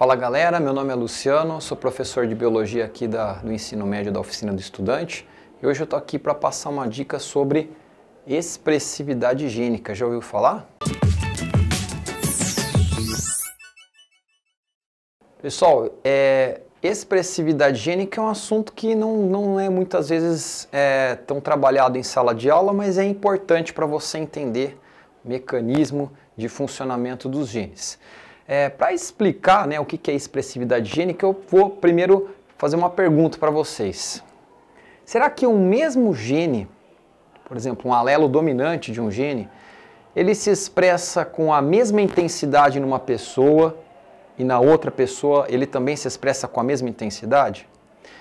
Fala galera, meu nome é Luciano, sou professor de biologia aqui da, do ensino médio da oficina do estudante e hoje eu estou aqui para passar uma dica sobre expressividade gênica. Já ouviu falar? Pessoal, é, expressividade gênica é um assunto que não, não é muitas vezes é, tão trabalhado em sala de aula, mas é importante para você entender o mecanismo de funcionamento dos genes. É, para explicar né, o que é expressividade gênica, eu vou primeiro fazer uma pergunta para vocês. Será que um mesmo gene, por exemplo, um alelo dominante de um gene, ele se expressa com a mesma intensidade numa pessoa e na outra pessoa ele também se expressa com a mesma intensidade?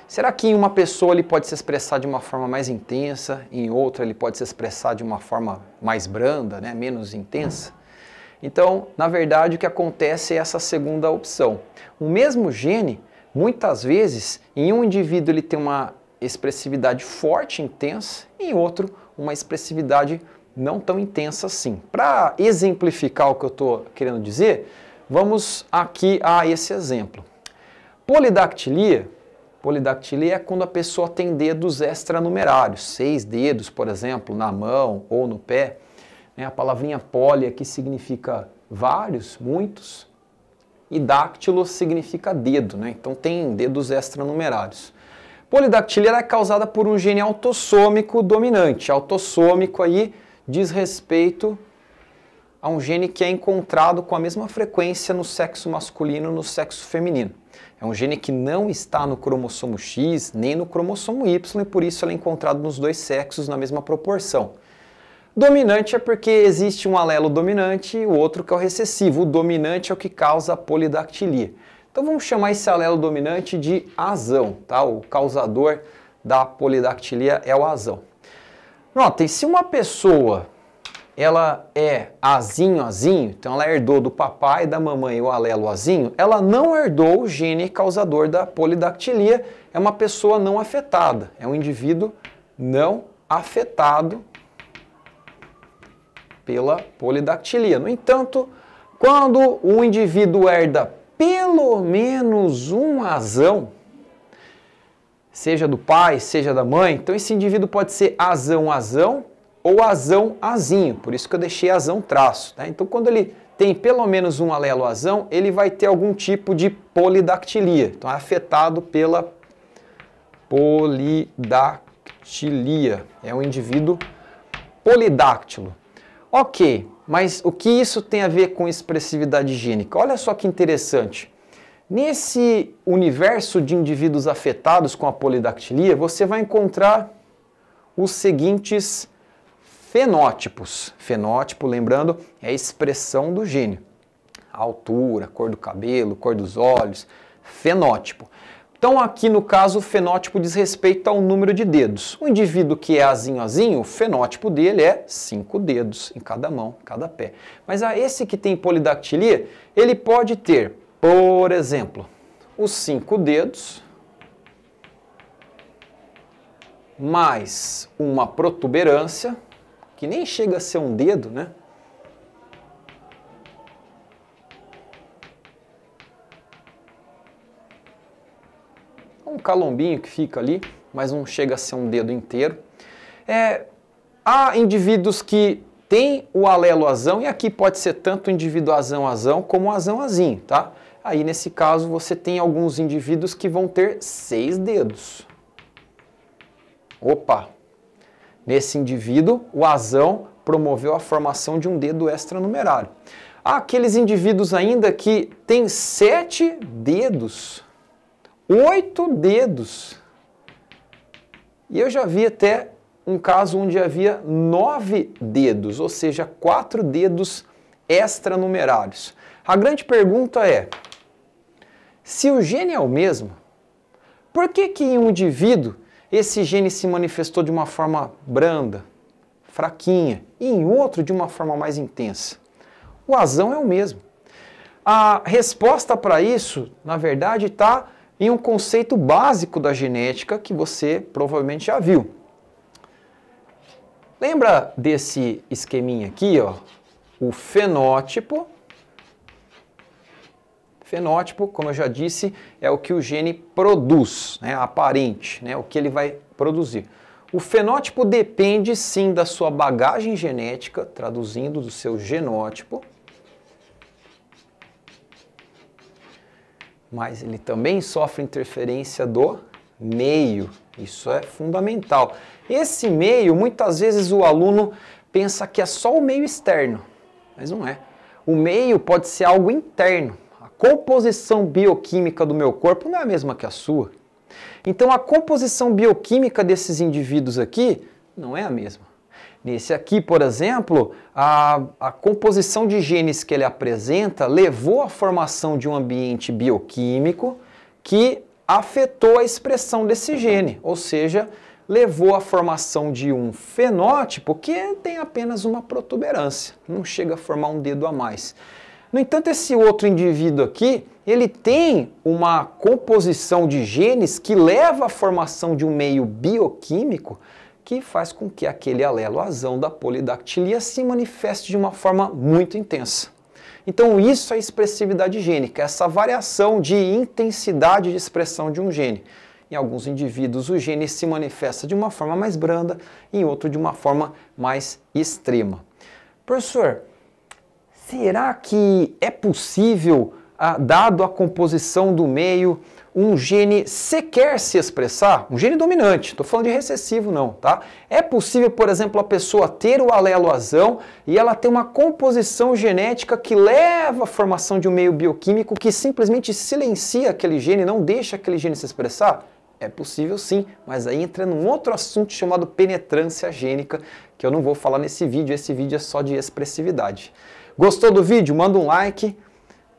Será que em uma pessoa ele pode se expressar de uma forma mais intensa, e em outra ele pode se expressar de uma forma mais branda, né, menos intensa? Então, na verdade, o que acontece é essa segunda opção. O mesmo gene, muitas vezes, em um indivíduo ele tem uma expressividade forte, intensa, em outro uma expressividade não tão intensa assim. Para exemplificar o que eu estou querendo dizer, vamos aqui a esse exemplo. Polidactilia, polidactilia é quando a pessoa tem dedos extranumerários, seis dedos, por exemplo, na mão ou no pé. Né, a palavrinha polia, que significa vários, muitos, e dactilos significa dedo, né? então tem dedos extranumerários. Polidactilia é causada por um gene autossômico dominante. Autossômico aí diz respeito a um gene que é encontrado com a mesma frequência no sexo masculino e no sexo feminino. É um gene que não está no cromossomo X nem no cromossomo Y e por isso ele é encontrado nos dois sexos na mesma proporção. Dominante é porque existe um alelo dominante e o outro que é o recessivo. O dominante é o que causa a polidactilia. Então vamos chamar esse alelo dominante de azão, tá? O causador da polidactilia é o azão. Notem, se uma pessoa ela é azinho, azinho, então ela herdou do papai e da mamãe o alelo azinho, ela não herdou o gene causador da polidactilia, é uma pessoa não afetada, é um indivíduo não afetado pela polidactilia. No entanto, quando o indivíduo herda pelo menos um azão, seja do pai, seja da mãe, então esse indivíduo pode ser azão-azão ou azão-azinho, por isso que eu deixei azão-traço. Né? Então, quando ele tem pelo menos um alelo azão, ele vai ter algum tipo de polidactilia, então é afetado pela polidactilia, é um indivíduo polidáctilo. Ok, mas o que isso tem a ver com expressividade gênica? Olha só que interessante. Nesse universo de indivíduos afetados com a polidactilia, você vai encontrar os seguintes fenótipos. Fenótipo, lembrando, é a expressão do gênio. altura, cor do cabelo, cor dos olhos, fenótipo. Então aqui no caso o fenótipo diz respeito ao número de dedos. O indivíduo que é azinho azinho, o fenótipo dele é cinco dedos em cada mão, em cada pé. Mas a esse que tem polidactilia, ele pode ter, por exemplo, os cinco dedos mais uma protuberância, que nem chega a ser um dedo, né? um calombinho que fica ali, mas não chega a ser um dedo inteiro. É, há indivíduos que têm o alelo azão, e aqui pode ser tanto indivíduo azão-azão como azão-azinho, tá? Aí, nesse caso, você tem alguns indivíduos que vão ter seis dedos. Opa! Nesse indivíduo, o azão promoveu a formação de um dedo extranumerário. Há aqueles indivíduos ainda que têm sete dedos oito dedos. E eu já vi até um caso onde havia nove dedos, ou seja, quatro dedos extranumerários. A grande pergunta é: se o gene é o mesmo, por que, que em um indivíduo esse gene se manifestou de uma forma branda, fraquinha, e em outro de uma forma mais intensa? O azão é o mesmo. A resposta para isso, na verdade, está em um conceito básico da genética que você provavelmente já viu. Lembra desse esqueminha aqui, ó? O fenótipo. Fenótipo, como eu já disse, é o que o gene produz, né? aparente, né? o que ele vai produzir. O fenótipo depende sim da sua bagagem genética, traduzindo do seu genótipo. mas ele também sofre interferência do meio. Isso é fundamental. Esse meio, muitas vezes o aluno pensa que é só o meio externo, mas não é. O meio pode ser algo interno. A composição bioquímica do meu corpo não é a mesma que a sua. Então a composição bioquímica desses indivíduos aqui não é a mesma. Nesse aqui, por exemplo, a, a composição de genes que ele apresenta levou à formação de um ambiente bioquímico que afetou a expressão desse gene, ou seja, levou à formação de um fenótipo que tem apenas uma protuberância, não chega a formar um dedo a mais. No entanto, esse outro indivíduo aqui, ele tem uma composição de genes que leva à formação de um meio bioquímico que faz com que aquele alelo azão da polidactilia se manifeste de uma forma muito intensa. Então, isso é expressividade gênica, essa variação de intensidade de expressão de um gene. Em alguns indivíduos, o gene se manifesta de uma forma mais branda, em outro, de uma forma mais extrema. Professor, será que é possível dado a composição do meio, um gene sequer se expressar, um gene dominante, estou falando de recessivo não, tá? É possível, por exemplo, a pessoa ter o alelo azão e ela ter uma composição genética que leva à formação de um meio bioquímico que simplesmente silencia aquele gene, não deixa aquele gene se expressar? É possível sim, mas aí entra num outro assunto chamado penetrância gênica, que eu não vou falar nesse vídeo, esse vídeo é só de expressividade. Gostou do vídeo? Manda um like,